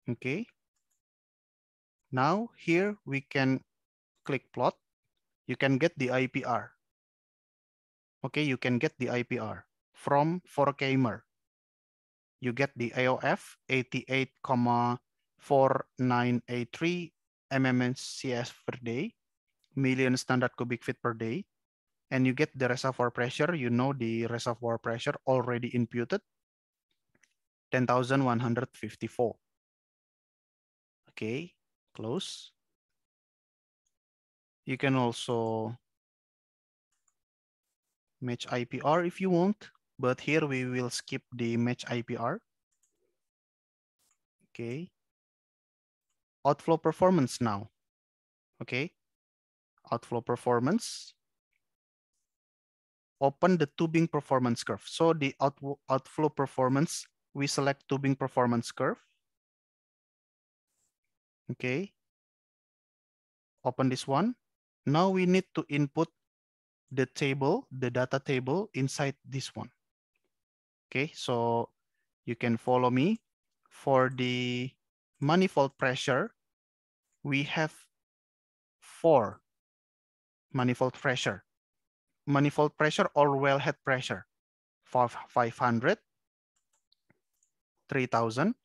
Okay. Now here we can click plot. You can get the IPR. Okay, you can get the IPR from 4KMer. You get the AOF 88,4983 four nine eight three mmcs per day, million standard cubic feet per day and you get the reservoir pressure, you know the reservoir pressure already imputed, 10,154. Okay, close. You can also match IPR if you want, but here we will skip the match IPR. Okay. Outflow performance now. Okay. Outflow performance open the tubing performance curve. So the out, outflow performance, we select tubing performance curve. Okay. Open this one. Now we need to input the table, the data table inside this one. Okay, so you can follow me. For the manifold pressure, we have four manifold pressure manifold pressure or wellhead pressure, 500, 3000.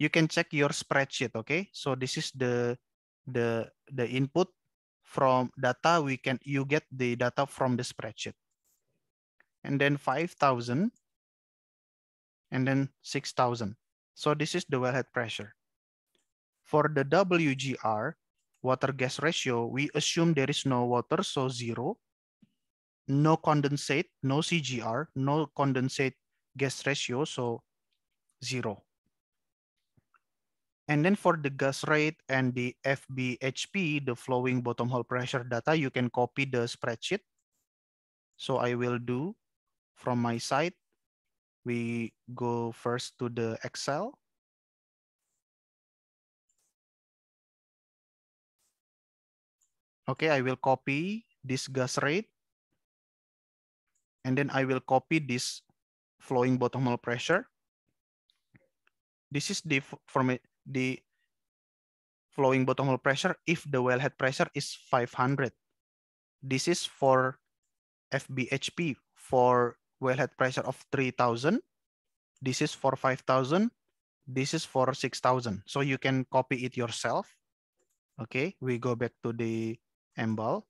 You can check your spreadsheet, okay? So this is the, the, the input from data we can, you get the data from the spreadsheet. And then 5000 and then 6000. So this is the wellhead pressure. For the WGR, water gas ratio, we assume there is no water, so zero no condensate, no CGR, no condensate gas ratio, so zero. And then for the gas rate and the FBHP, the flowing bottom hole pressure data, you can copy the spreadsheet. So I will do from my side. We go first to the Excel. Okay, I will copy this gas rate and then I will copy this flowing hole pressure. This is the, for the flowing hole pressure if the wellhead pressure is 500. This is for FBHP for wellhead pressure of 3000. This is for 5000. This is for 6000. So you can copy it yourself. Okay, we go back to the embal.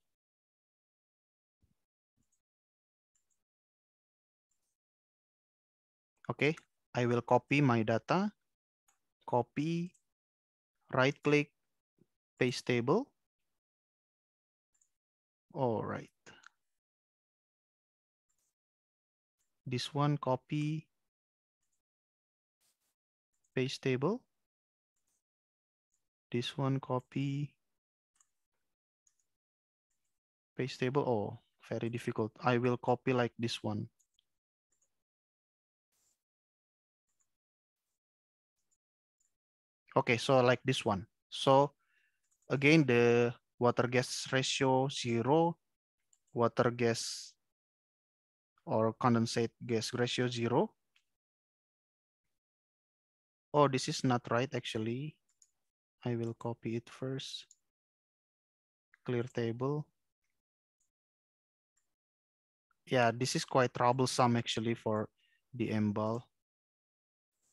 Okay, I will copy my data, copy, right click, paste table. All right. This one copy, paste table. This one copy, paste table. Oh, very difficult. I will copy like this one. Okay, so like this one. So again, the water gas ratio zero, water gas or condensate gas ratio zero. Oh, this is not right actually. I will copy it first. Clear table. Yeah, this is quite troublesome actually for the ball.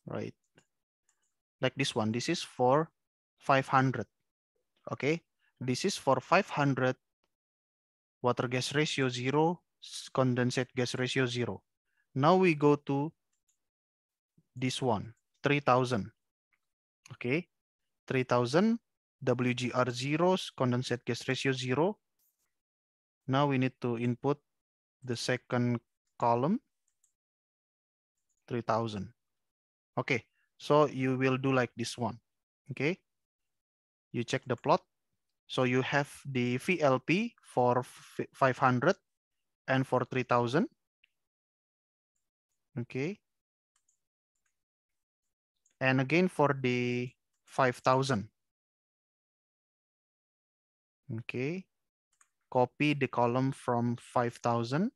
right? like this one. This is for 500. Okay, this is for 500 water gas ratio zero, condensate gas ratio zero. Now we go to this one, 3000. Okay, 3000 WGR zeros, condensate gas ratio zero. Now we need to input the second column, 3000. Okay, so you will do like this one, okay? You check the plot. So you have the VLP for 500 and for 3000, okay? And again for the 5000. Okay, copy the column from 5000,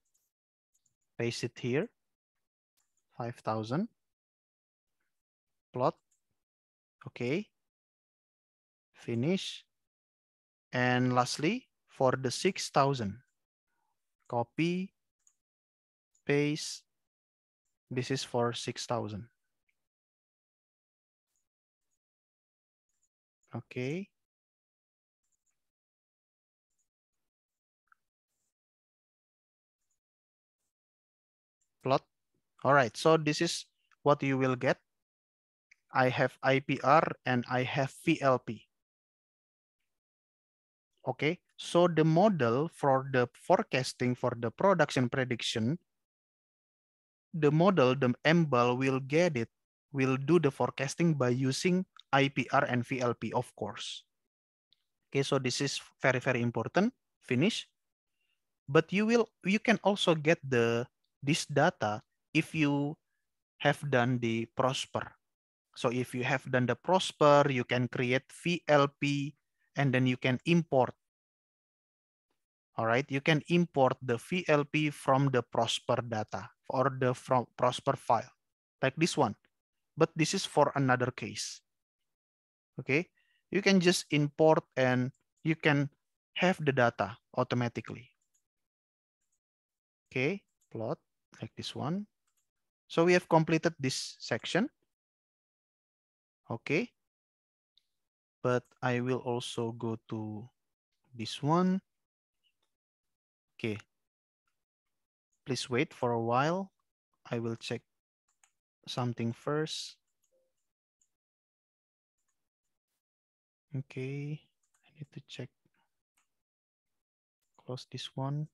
paste it here, 5000 plot. Okay. Finish. And lastly, for the 6,000, copy, paste. This is for 6,000. Okay. Plot. All right, so this is what you will get I have IPR, and I have VLP. Okay, so the model for the forecasting for the production prediction, the model, the MBAL will get it, will do the forecasting by using IPR and VLP, of course. Okay, so this is very, very important. Finish. But you will you can also get the this data if you have done the prosper So if you have done the Prosper, you can create VLP and then you can import. All right, you can import the VLP from the Prosper data or the from Prosper file, like this one. But this is for another case. Okay, you can just import and you can have the data automatically. Okay, plot like this one. So we have completed this section. Okay. But I will also go to this one. Okay. Please wait for a while. I will check something first. Okay, I need to check. Close this one.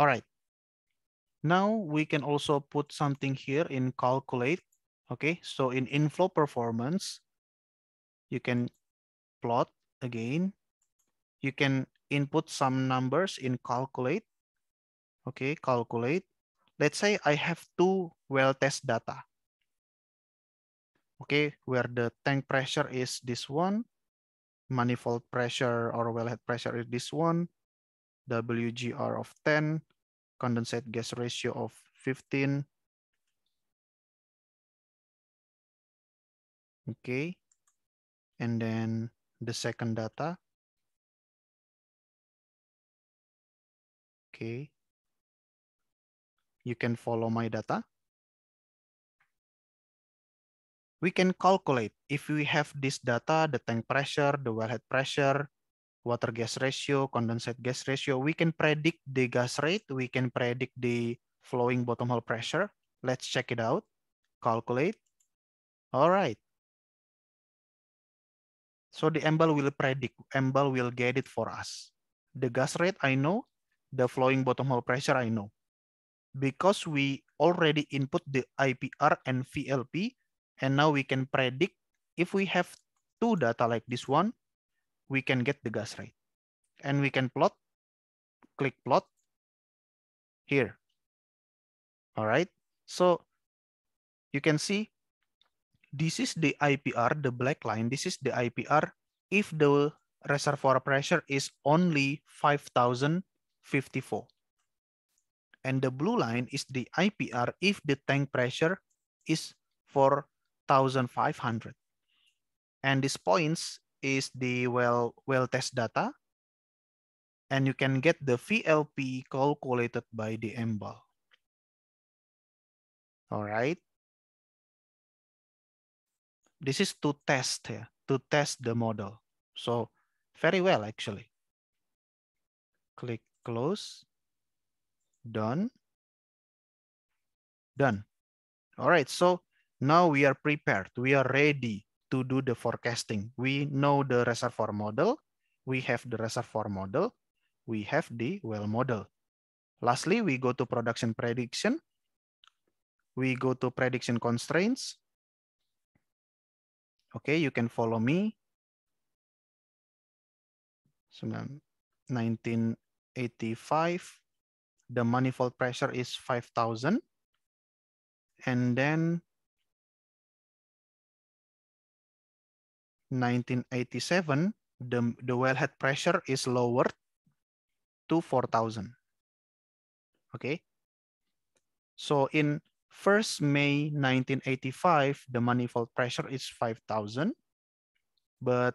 All right. Now we can also put something here in calculate. Okay, so in inflow performance, you can plot again. You can input some numbers in calculate. Okay, calculate. Let's say I have two well test data. Okay, where the tank pressure is this one, manifold pressure or wellhead pressure is this one, WGR of 10, condensate gas ratio of 15. Okay. And then the second data. Okay. You can follow my data. We can calculate if we have this data, the tank pressure, the wellhead pressure, water gas ratio, condensate gas ratio. We can predict the gas rate. We can predict the flowing bottom hole pressure. Let's check it out. Calculate. All right. So the embal will predict, Embal will get it for us. The gas rate I know, the flowing bottom hole pressure I know. Because we already input the IPR and VLP, and now we can predict if we have two data like this one, we can get the gas rate. And we can plot, click plot here. All right. So you can see this is the IPR, the black line. This is the IPR if the reservoir pressure is only 5,054. And the blue line is the IPR if the tank pressure is 4,500. And these points is the well well test data, and you can get the VLP calculated by the MBAL. All right. This is to test yeah, to test the model. So very well actually. Click close. Done. Done. All right. So now we are prepared. We are ready to do the forecasting. We know the reservoir model. We have the reservoir model. We have the well model. Lastly, we go to production prediction. We go to prediction constraints. Okay, you can follow me. 1985, the manifold pressure is 5,000. And then 1987, the, the wellhead pressure is lowered to 4,000. Okay. So in 1st May 1985, the manifold pressure is 5,000. But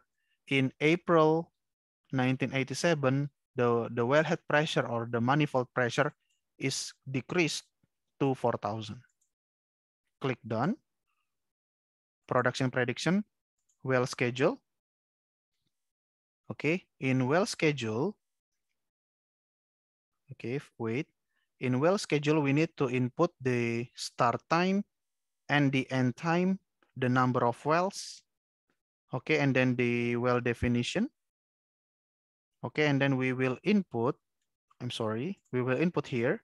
in April 1987, the, the wellhead pressure or the manifold pressure is decreased to 4,000. Click done. Production prediction well schedule. Okay, in well schedule, okay, wait. In well schedule, we need to input the start time and the end time, the number of wells, okay, and then the well definition. Okay, and then we will input, I'm sorry, we will input here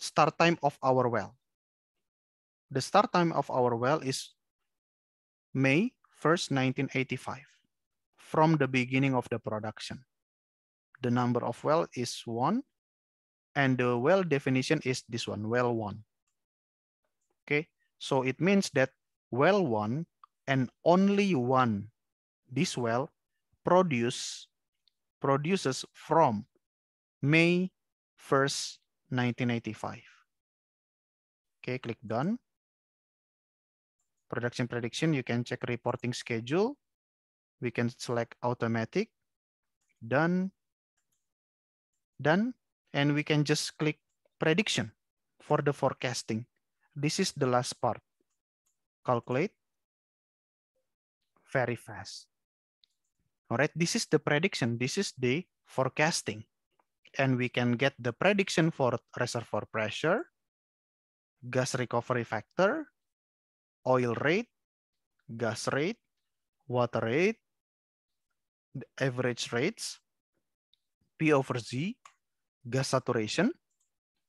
start time of our well. The start time of our well is May 1st, 1985, from the beginning of the production. The number of well is one, and the well definition is this one, well one. Okay, so it means that well one and only one, this well produce, produces from May 1st, 1985. Okay, click done. Production prediction, you can check reporting schedule. We can select automatic, done, done, and we can just click prediction for the forecasting. This is the last part. Calculate very fast. All right, this is the prediction. This is the forecasting. And we can get the prediction for reservoir pressure, gas recovery factor, oil rate, gas rate, water rate, the average rates, P over Z, gas saturation,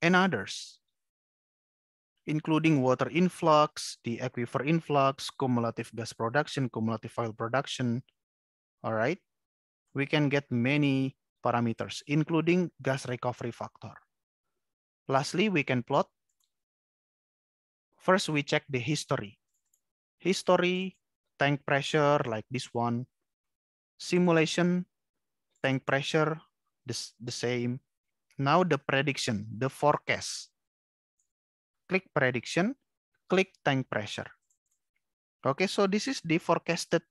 and others, including water influx, the aquifer influx, cumulative gas production, cumulative oil production. All right, we can get many parameters, including gas recovery factor. Lastly, we can plot. First, we check the history history, tank pressure like this one, simulation, tank pressure, this, the same. Now the prediction, the forecast. Click prediction, click tank pressure. Okay, so this is the forecasted,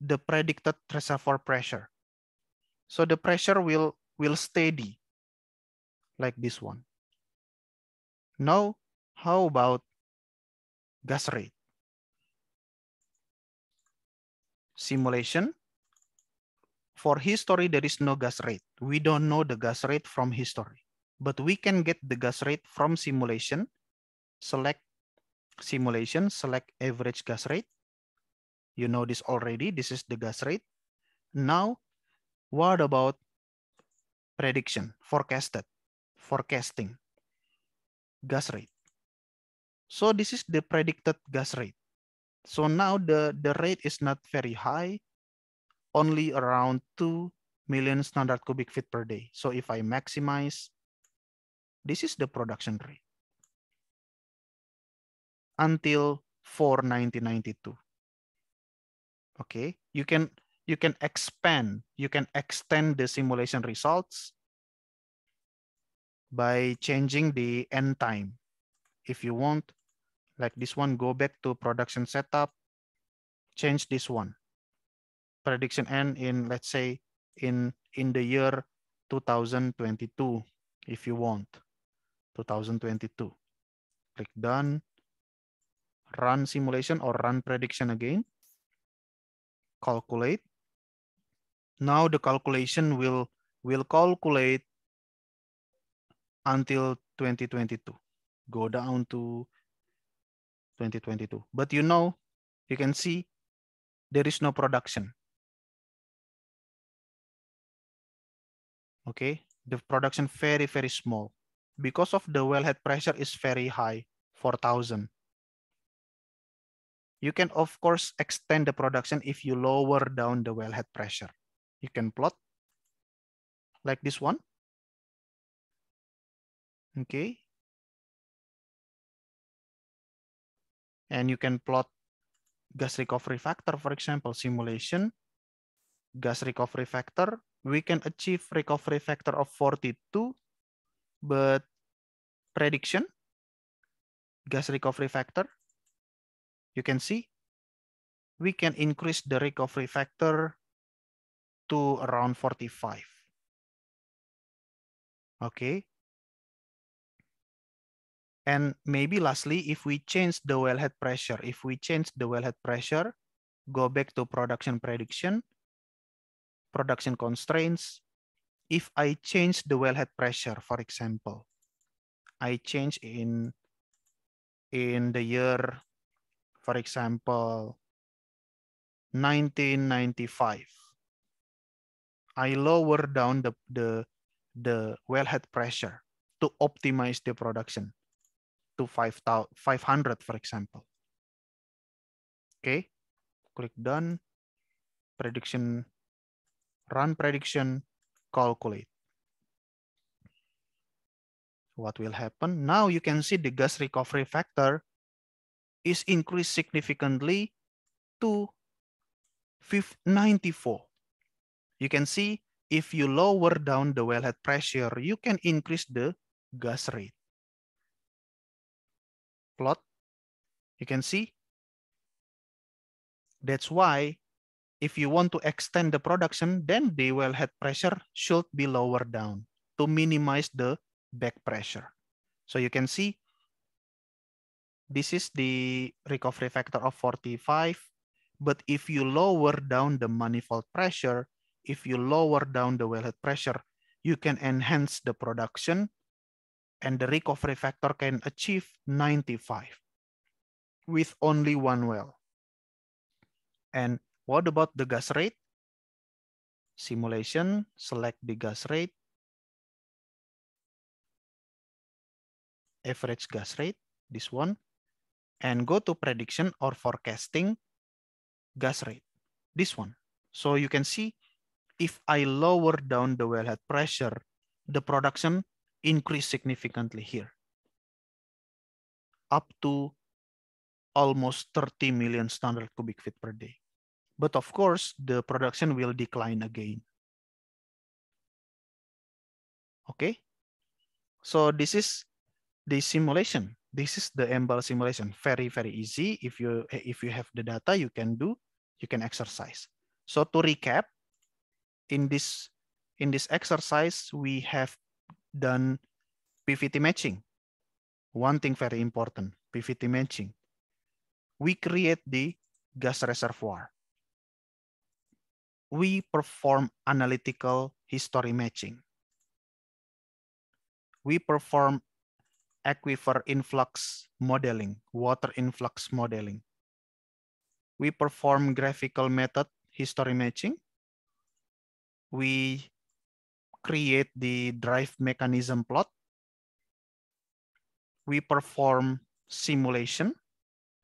the predicted reservoir pressure. So the pressure will, will steady like this one. Now, how about gas rate? simulation. For history, there is no gas rate. We don't know the gas rate from history, but we can get the gas rate from simulation. Select simulation, select average gas rate. You know this already. This is the gas rate. Now, what about prediction, forecasted, forecasting, gas rate? So this is the predicted gas rate. So now the, the rate is not very high, only around 2 million standard cubic feet per day. So if I maximize, this is the production rate until 4 1992. Okay, you can you can expand, you can extend the simulation results by changing the end time if you want like this one, go back to production setup, change this one. Prediction end in, let's say, in, in the year 2022, if you want, 2022. Click done, run simulation or run prediction again, calculate. Now the calculation will, will calculate until 2022. Go down to 2022. But you know, you can see there is no production. Okay, the production very, very small because of the wellhead pressure is very high, 4,000. You can, of course, extend the production if you lower down the wellhead pressure. You can plot like this one. Okay, And you can plot gas recovery factor, for example, simulation, gas recovery factor. We can achieve recovery factor of 42, but prediction, gas recovery factor, you can see we can increase the recovery factor to around 45. Okay, and maybe lastly, if we change the wellhead pressure, if we change the wellhead pressure, go back to production prediction, production constraints. If I change the wellhead pressure, for example, I change in, in the year, for example, 1995. I lower down the, the, the wellhead pressure to optimize the production to 5, 500, for example. Okay, click done, prediction, run prediction, calculate. What will happen? Now you can see the gas recovery factor is increased significantly to 94. You can see if you lower down the wellhead pressure, you can increase the gas rate plot. You can see. That's why if you want to extend the production, then the wellhead pressure should be lower down to minimize the back pressure. So you can see this is the recovery factor of 45. But if you lower down the manifold pressure, if you lower down the wellhead pressure, you can enhance the production and the recovery factor can achieve 95 with only one well. And what about the gas rate? Simulation, select the gas rate, average gas rate, this one, and go to prediction or forecasting gas rate, this one. So you can see if I lower down the wellhead pressure, the production increased significantly here, up to almost 30 million standard cubic feet per day. But of course, the production will decline again. Okay, so this is the simulation. This is the MBAL simulation. Very, very easy. If you, if you have the data, you can do, you can exercise. So to recap, in this, in this exercise, we have done PVT matching. One thing very important, PVT matching. We create the gas reservoir. We perform analytical history matching. We perform aquifer influx modeling, water influx modeling. We perform graphical method history matching. We create the drive mechanism plot, we perform simulation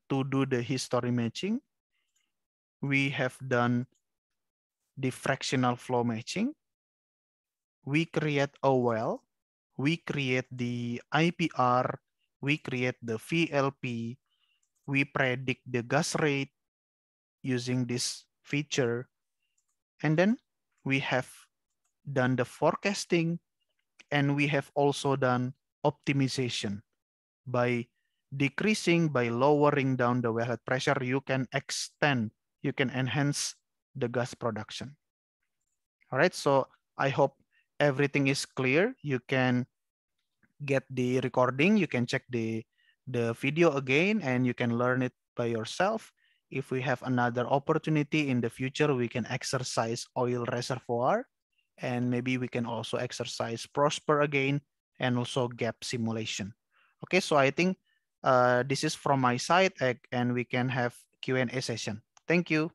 to do the history matching. We have done the fractional flow matching. We create a well. We create the IPR. We create the VLP. We predict the gas rate using this feature. And then we have done the forecasting, and we have also done optimization. By decreasing, by lowering down the wellhead pressure, you can extend, you can enhance the gas production. All right, so I hope everything is clear. You can get the recording, you can check the, the video again, and you can learn it by yourself. If we have another opportunity in the future, we can exercise oil reservoir and maybe we can also exercise prosper again and also gap simulation okay so i think uh, this is from my side eh, and we can have q&a session thank you